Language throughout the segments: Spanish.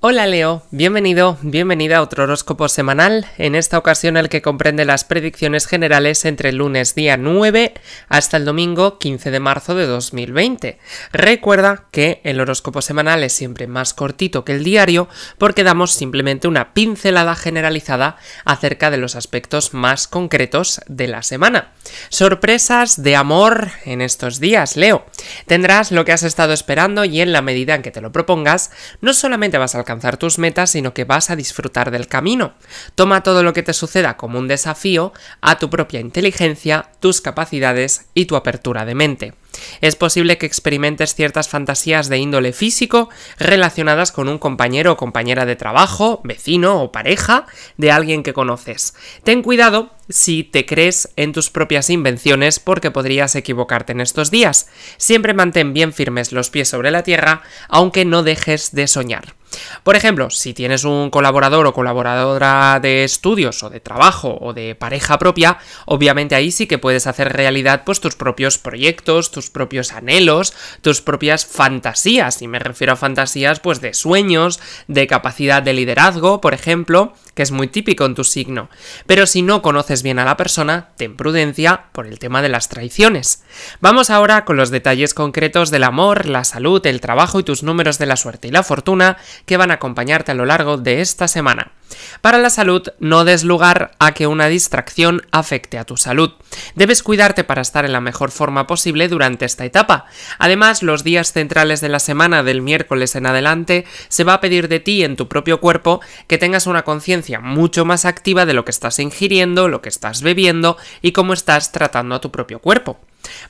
Hola Leo, bienvenido, bienvenida a otro horóscopo semanal, en esta ocasión el que comprende las predicciones generales entre el lunes día 9 hasta el domingo 15 de marzo de 2020. Recuerda que el horóscopo semanal es siempre más cortito que el diario porque damos simplemente una pincelada generalizada acerca de los aspectos más concretos de la semana. Sorpresas de amor en estos días, Leo. Tendrás lo que has estado esperando y en la medida en que te lo propongas, no solamente vas a alcanzar tus metas, sino que vas a disfrutar del camino. Toma todo lo que te suceda como un desafío a tu propia inteligencia, tus capacidades y tu apertura de mente. Es posible que experimentes ciertas fantasías de índole físico relacionadas con un compañero o compañera de trabajo, vecino o pareja de alguien que conoces. Ten cuidado si te crees en tus propias invenciones porque podrías equivocarte en estos días. Siempre mantén bien firmes los pies sobre la tierra, aunque no dejes de soñar. Por ejemplo, si tienes un colaborador o colaboradora de estudios o de trabajo o de pareja propia, obviamente ahí sí que puedes hacer realidad pues tus propios proyectos, tus propios anhelos, tus propias fantasías, y me refiero a fantasías pues de sueños, de capacidad de liderazgo, por ejemplo, que es muy típico en tu signo. Pero si no conoces bien a la persona, ten prudencia por el tema de las traiciones. Vamos ahora con los detalles concretos del amor, la salud, el trabajo y tus números de la suerte y la fortuna que van a acompañarte a lo largo de esta semana. Para la salud, no des lugar a que una distracción afecte a tu salud. Debes cuidarte para estar en la mejor forma posible durante esta etapa. Además, los días centrales de la semana del miércoles en adelante se va a pedir de ti en tu propio cuerpo que tengas una conciencia mucho más activa de lo que estás ingiriendo, lo que estás bebiendo y cómo estás tratando a tu propio cuerpo.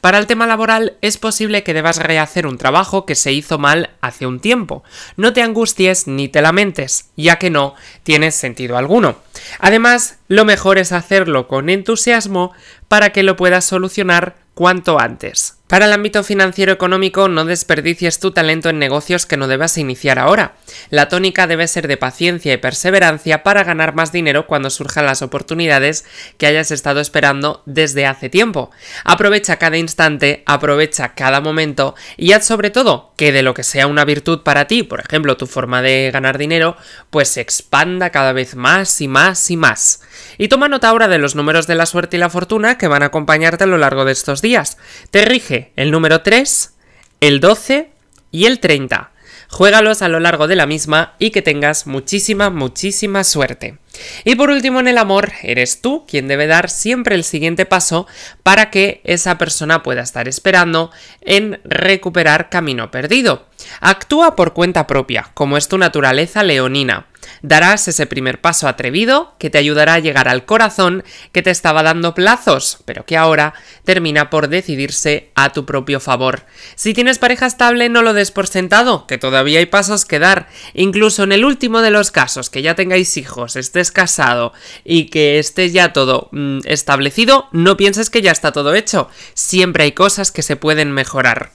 Para el tema laboral es posible que debas rehacer un trabajo que se hizo mal hace un tiempo. No te angusties ni te lamentes, ya que no tiene sentido alguno. Además, lo mejor es hacerlo con entusiasmo para que lo puedas solucionar cuanto antes. Para el ámbito financiero económico, no desperdicies tu talento en negocios que no debas iniciar ahora. La tónica debe ser de paciencia y perseverancia para ganar más dinero cuando surjan las oportunidades que hayas estado esperando desde hace tiempo. Aprovecha cada instante, aprovecha cada momento y haz sobre todo que de lo que sea una virtud para ti, por ejemplo tu forma de ganar dinero, pues se expanda cada vez más y más y más. Y toma nota ahora de los números de la suerte y la fortuna que van a acompañarte a lo largo de estos días. Te rige el número 3, el 12 y el 30. Juégalos a lo largo de la misma y que tengas muchísima, muchísima suerte. Y por último, en el amor, eres tú quien debe dar siempre el siguiente paso para que esa persona pueda estar esperando en recuperar camino perdido. Actúa por cuenta propia, como es tu naturaleza leonina. Darás ese primer paso atrevido que te ayudará a llegar al corazón que te estaba dando plazos, pero que ahora termina por decidirse a tu propio favor. Si tienes pareja estable, no lo des por sentado, que todavía hay pasos que dar. Incluso en el último de los casos, que ya tengáis hijos, estés casado y que esté ya todo mm, establecido, no pienses que ya está todo hecho. Siempre hay cosas que se pueden mejorar.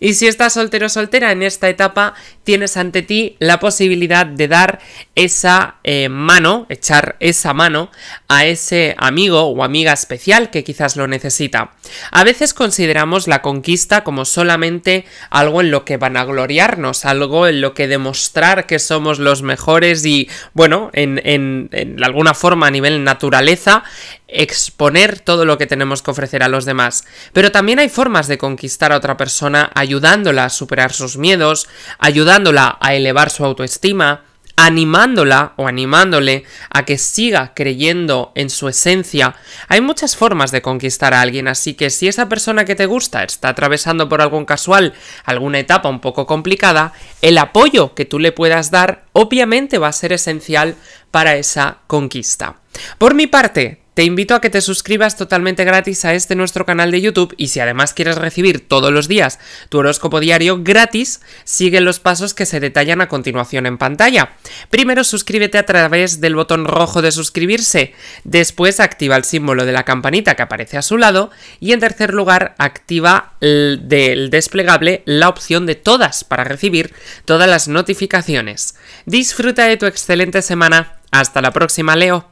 Y si estás soltero o soltera en esta etapa, tienes ante ti la posibilidad de dar esa eh, mano, echar esa mano a ese amigo o amiga especial que quizás lo necesita. A veces consideramos la conquista como solamente algo en lo que van a gloriarnos, algo en lo que demostrar que somos los mejores y, bueno, en, alguna forma a nivel naturaleza, exponer todo lo que tenemos que ofrecer a los demás. Pero también hay formas de conquistar a otra persona ayudándola a superar sus miedos, ayudándola a elevar su autoestima, animándola o animándole a que siga creyendo en su esencia. Hay muchas formas de conquistar a alguien, así que si esa persona que te gusta está atravesando por algún casual, alguna etapa un poco complicada, el apoyo que tú le puedas dar obviamente va a ser esencial para esa conquista. Por mi parte, te invito a que te suscribas totalmente gratis a este nuestro canal de YouTube y si además quieres recibir todos los días tu horóscopo diario gratis, sigue los pasos que se detallan a continuación en pantalla. Primero suscríbete a través del botón rojo de suscribirse, después activa el símbolo de la campanita que aparece a su lado y en tercer lugar activa del desplegable la opción de todas para recibir todas las notificaciones. Disfruta de tu excelente semana. Hasta la próxima, Leo.